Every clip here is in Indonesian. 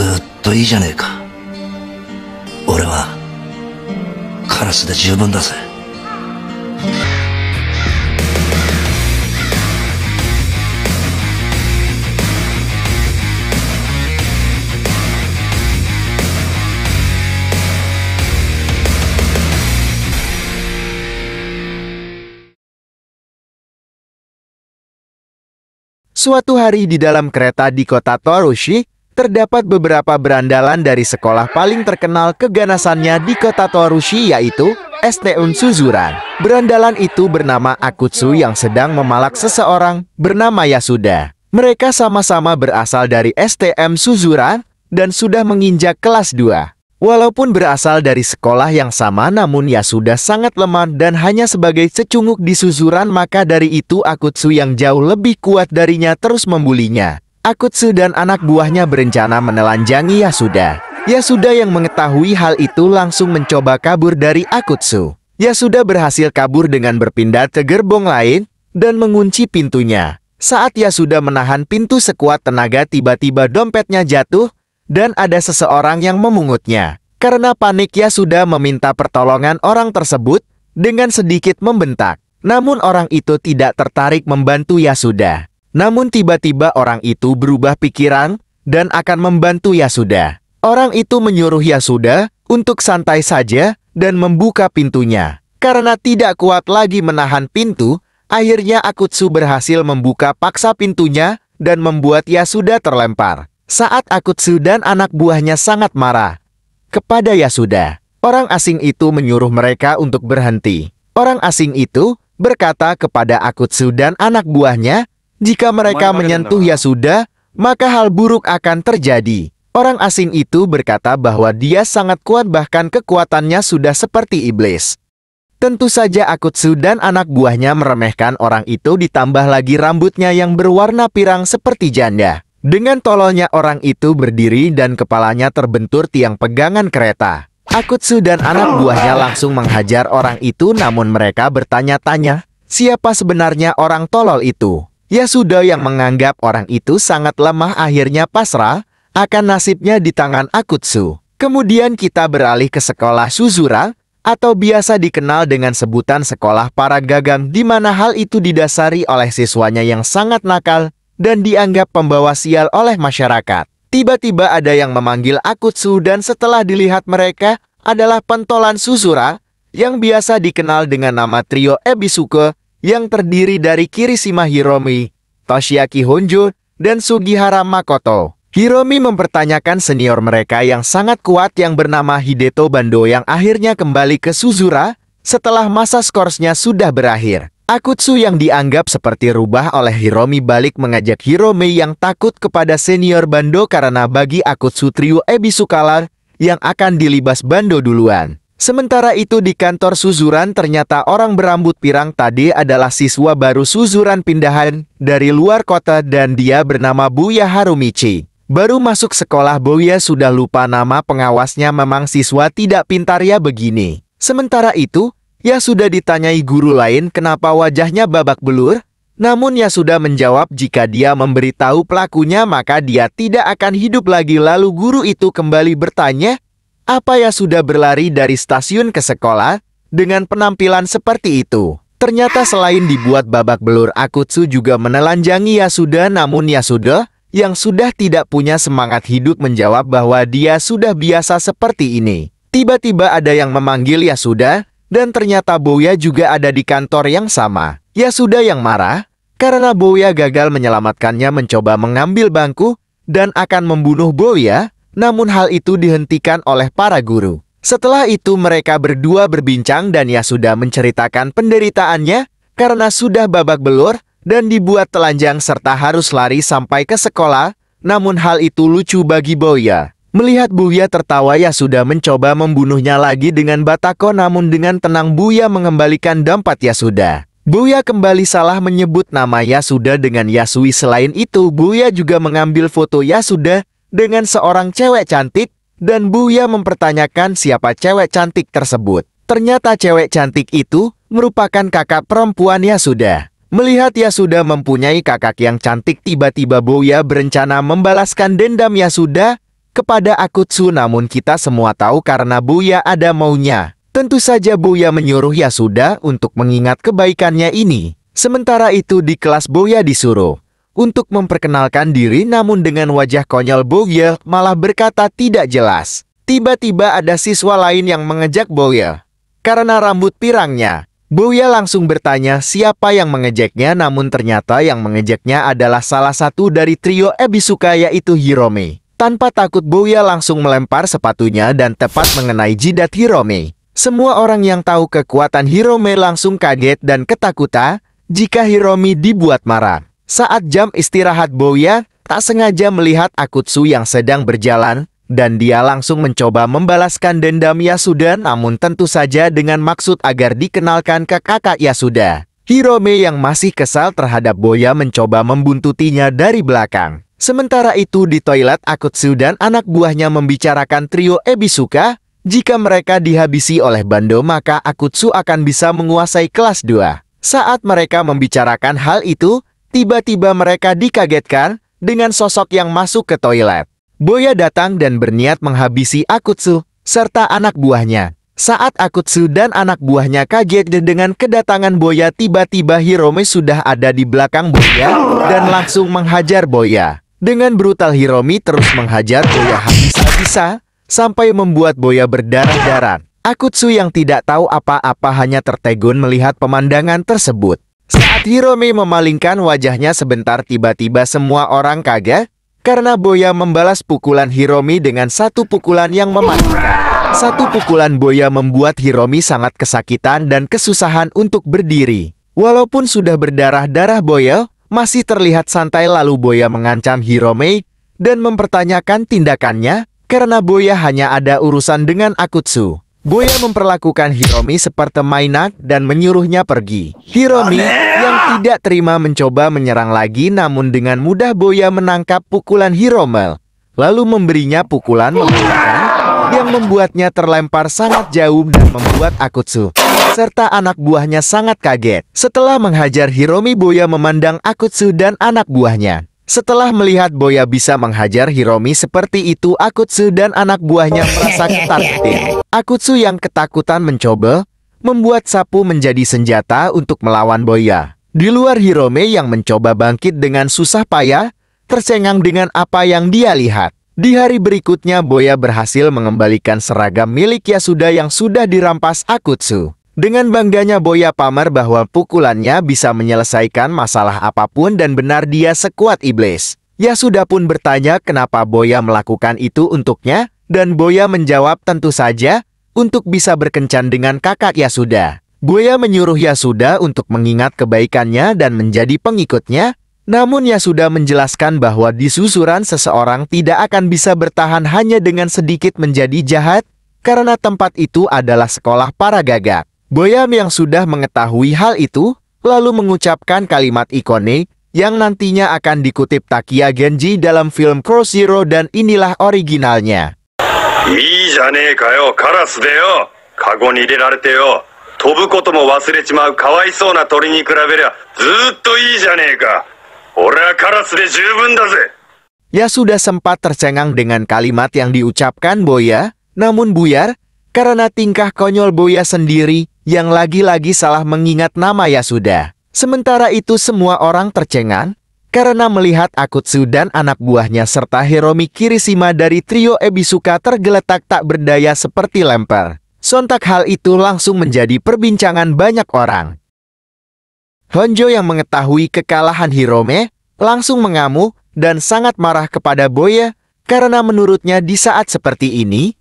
ずっといいじゃねえか俺はカラスで十分だぜ Suatu hari di dalam kereta di kota Torushi, terdapat beberapa berandalan dari sekolah paling terkenal keganasannya di kota Torushi yaitu STM Suzuran. Berandalan itu bernama Akutsu yang sedang memalak seseorang bernama Yasuda. Mereka sama-sama berasal dari STM Suzuran dan sudah menginjak kelas 2. Walaupun berasal dari sekolah yang sama namun Yasuda sangat lemah dan hanya sebagai secunguk di Suzuran maka dari itu Akutsu yang jauh lebih kuat darinya terus membulinya. Akutsu dan anak buahnya berencana menelanjangi Yasuda. Yasuda yang mengetahui hal itu langsung mencoba kabur dari Akutsu. Yasuda berhasil kabur dengan berpindah ke gerbong lain dan mengunci pintunya. Saat Yasuda menahan pintu sekuat tenaga tiba-tiba dompetnya jatuh dan ada seseorang yang memungutnya. Karena panik Yasuda meminta pertolongan orang tersebut dengan sedikit membentak. Namun orang itu tidak tertarik membantu Yasuda. Namun tiba-tiba orang itu berubah pikiran dan akan membantu Yasuda. Orang itu menyuruh Yasuda untuk santai saja dan membuka pintunya. Karena tidak kuat lagi menahan pintu, akhirnya Akutsu berhasil membuka paksa pintunya dan membuat Yasuda terlempar. Saat Akutsu dan anak buahnya sangat marah kepada Yasuda, orang asing itu menyuruh mereka untuk berhenti. Orang asing itu berkata kepada Akutsu dan anak buahnya jika mereka menyentuh Yasuda, maka hal buruk akan terjadi. Orang asing itu berkata bahwa dia sangat kuat bahkan kekuatannya sudah seperti iblis. Tentu saja Akutsu dan anak buahnya meremehkan orang itu ditambah lagi rambutnya yang berwarna pirang seperti janda. Dengan tololnya orang itu berdiri dan kepalanya terbentur tiang pegangan kereta. Akutsu dan anak buahnya langsung menghajar orang itu namun mereka bertanya-tanya, siapa sebenarnya orang tolol itu? Yasuda yang menganggap orang itu sangat lemah akhirnya pasrah akan nasibnya di tangan Akutsu. Kemudian kita beralih ke sekolah Suzura atau biasa dikenal dengan sebutan sekolah para gagang di mana hal itu didasari oleh siswanya yang sangat nakal dan dianggap pembawa sial oleh masyarakat. Tiba-tiba ada yang memanggil Akutsu dan setelah dilihat mereka adalah pentolan Suzura yang biasa dikenal dengan nama trio Ebisuke yang terdiri dari Kirishima Hiromi, Toshiaki Honjo, dan Sugihara Makoto. Hiromi mempertanyakan senior mereka yang sangat kuat yang bernama Hideto Bando yang akhirnya kembali ke Suzura setelah masa skorsnya sudah berakhir. Akutsu yang dianggap seperti rubah oleh Hiromi balik mengajak Hiromi yang takut kepada senior Bando karena bagi Akutsu trio Ebisu Kalar yang akan dilibas Bando duluan. Sementara itu di kantor Suzuran ternyata orang berambut pirang tadi adalah siswa baru Suzuran pindahan dari luar kota dan dia bernama Buya Harumichi. Baru masuk sekolah Buya sudah lupa nama pengawasnya memang siswa tidak pintar ya begini. Sementara itu, ya sudah ditanyai guru lain kenapa wajahnya babak belur, namun ya sudah menjawab jika dia memberitahu pelakunya maka dia tidak akan hidup lagi lalu guru itu kembali bertanya, apa Apaya sudah berlari dari stasiun ke sekolah dengan penampilan seperti itu. Ternyata selain dibuat babak belur Akutsu juga menelanjangi Yasuda namun Yasuda yang sudah tidak punya semangat hidup menjawab bahwa dia sudah biasa seperti ini. Tiba-tiba ada yang memanggil Yasuda dan ternyata Boya juga ada di kantor yang sama. Yasuda yang marah karena Boya gagal menyelamatkannya mencoba mengambil bangku dan akan membunuh Boya namun hal itu dihentikan oleh para guru. Setelah itu mereka berdua berbincang dan Yasuda menceritakan penderitaannya karena sudah babak belur dan dibuat telanjang serta harus lari sampai ke sekolah, namun hal itu lucu bagi Boya. Melihat Buya tertawa Yasuda mencoba membunuhnya lagi dengan batako namun dengan tenang Buya mengembalikan dampat Yasuda. Buya kembali salah menyebut nama Yasuda dengan Yasui selain itu Buya juga mengambil foto Yasuda dengan seorang cewek cantik dan Buya mempertanyakan siapa cewek cantik tersebut. Ternyata cewek cantik itu merupakan kakak perempuan Yasuda. Melihat Yasuda mempunyai kakak yang cantik tiba-tiba Buya berencana membalaskan dendam Yasuda kepada Akutsu namun kita semua tahu karena Buya ada maunya. Tentu saja Buya menyuruh Yasuda untuk mengingat kebaikannya ini. Sementara itu di kelas Buya disuruh untuk memperkenalkan diri namun dengan wajah konyol Boyle malah berkata tidak jelas. Tiba-tiba ada siswa lain yang mengejek Boyle. Karena rambut pirangnya, Boya langsung bertanya siapa yang mengejeknya namun ternyata yang mengejeknya adalah salah satu dari trio Ebisuka yaitu Hiromi. Tanpa takut Boya langsung melempar sepatunya dan tepat mengenai jidat Hiromi. Semua orang yang tahu kekuatan Hiromi langsung kaget dan ketakutan jika Hiromi dibuat marah. Saat jam istirahat Boya, tak sengaja melihat Akutsu yang sedang berjalan, dan dia langsung mencoba membalaskan dendam Yasuda namun tentu saja dengan maksud agar dikenalkan ke kakak Yasuda. Hirome yang masih kesal terhadap Boya mencoba membuntutinya dari belakang. Sementara itu di toilet Akutsu dan anak buahnya membicarakan trio Ebisuka, jika mereka dihabisi oleh Bando maka Akutsu akan bisa menguasai kelas 2. Saat mereka membicarakan hal itu, tiba-tiba mereka dikagetkan dengan sosok yang masuk ke toilet. Boya datang dan berniat menghabisi Akutsu, serta anak buahnya. Saat Akutsu dan anak buahnya kaget dengan kedatangan Boya tiba-tiba Hiromi sudah ada di belakang Boya dan langsung menghajar Boya. Dengan brutal Hiromi terus menghajar Boya habis habisan sampai membuat Boya berdarah-darah. Akutsu yang tidak tahu apa-apa hanya tertegun melihat pemandangan tersebut. Saat Hiromi memalingkan wajahnya sebentar tiba-tiba semua orang kaget karena Boya membalas pukulan Hiromi dengan satu pukulan yang mematikan. Satu pukulan Boya membuat Hiromi sangat kesakitan dan kesusahan untuk berdiri. Walaupun sudah berdarah-darah Boya, masih terlihat santai lalu Boya mengancam Hiromi dan mempertanyakan tindakannya karena Boya hanya ada urusan dengan Akutsu. Boya memperlakukan Hiromi seperti mainan dan menyuruhnya pergi. Hiromi yang tidak terima mencoba menyerang lagi namun dengan mudah Boya menangkap pukulan Hiromel. Lalu memberinya pukulan mengerikan yang membuatnya terlempar sangat jauh dan membuat Akutsu serta anak buahnya sangat kaget. Setelah menghajar Hiromi Boya memandang Akutsu dan anak buahnya. Setelah melihat Boya bisa menghajar Hiromi seperti itu, Akutsu dan anak buahnya merasa ketakutan. Akutsu yang ketakutan mencoba membuat sapu menjadi senjata untuk melawan Boya. Di luar Hiromi yang mencoba bangkit dengan susah payah, tersengang dengan apa yang dia lihat. Di hari berikutnya Boya berhasil mengembalikan seragam milik Yasuda yang sudah dirampas Akutsu. Dengan bangganya Boya pamer bahwa pukulannya bisa menyelesaikan masalah apapun dan benar dia sekuat iblis. Ya sudah pun bertanya kenapa Boya melakukan itu untuknya, dan Boya menjawab tentu saja, untuk bisa berkencan dengan kakak Yasuda. Boya menyuruh Yasuda untuk mengingat kebaikannya dan menjadi pengikutnya, namun Yasuda menjelaskan bahwa di susuran seseorang tidak akan bisa bertahan hanya dengan sedikit menjadi jahat, karena tempat itu adalah sekolah para gagak. Boyam yang sudah mengetahui hal itu, lalu mengucapkan kalimat ikonik yang nantinya akan dikutip Takia Genji dalam film Cross Zero dan inilah originalnya. Ya sudah sempat tercengang dengan kalimat yang diucapkan Boya, namun buyar, karena tingkah konyol Boya sendiri yang lagi-lagi salah mengingat nama Yasuda. Sementara itu semua orang tercengang karena melihat Akutsu dan anak buahnya serta Hiromi Kirishima dari trio Ebisuka tergeletak tak berdaya seperti lemper. Sontak hal itu langsung menjadi perbincangan banyak orang. Honjo yang mengetahui kekalahan Hirome langsung mengamuk dan sangat marah kepada Boya karena menurutnya di saat seperti ini,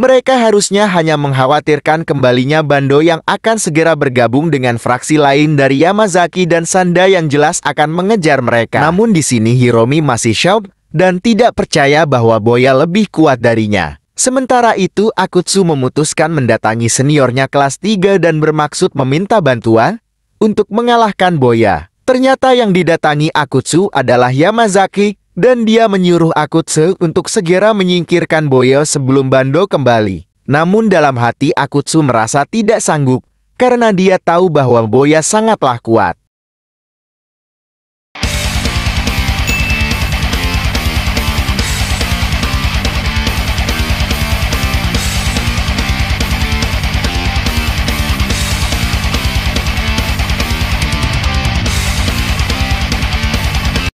mereka harusnya hanya mengkhawatirkan kembalinya Bando yang akan segera bergabung dengan fraksi lain dari Yamazaki dan Sanda yang jelas akan mengejar mereka. Namun di sini Hiromi masih shock dan tidak percaya bahwa Boya lebih kuat darinya. Sementara itu Akutsu memutuskan mendatangi seniornya kelas 3 dan bermaksud meminta bantuan untuk mengalahkan Boya. Ternyata yang didatangi Akutsu adalah Yamazaki dan dia menyuruh Akutsu untuk segera menyingkirkan Boyo sebelum Bando kembali. Namun dalam hati Akutsu merasa tidak sanggup, karena dia tahu bahwa Boya sangatlah kuat.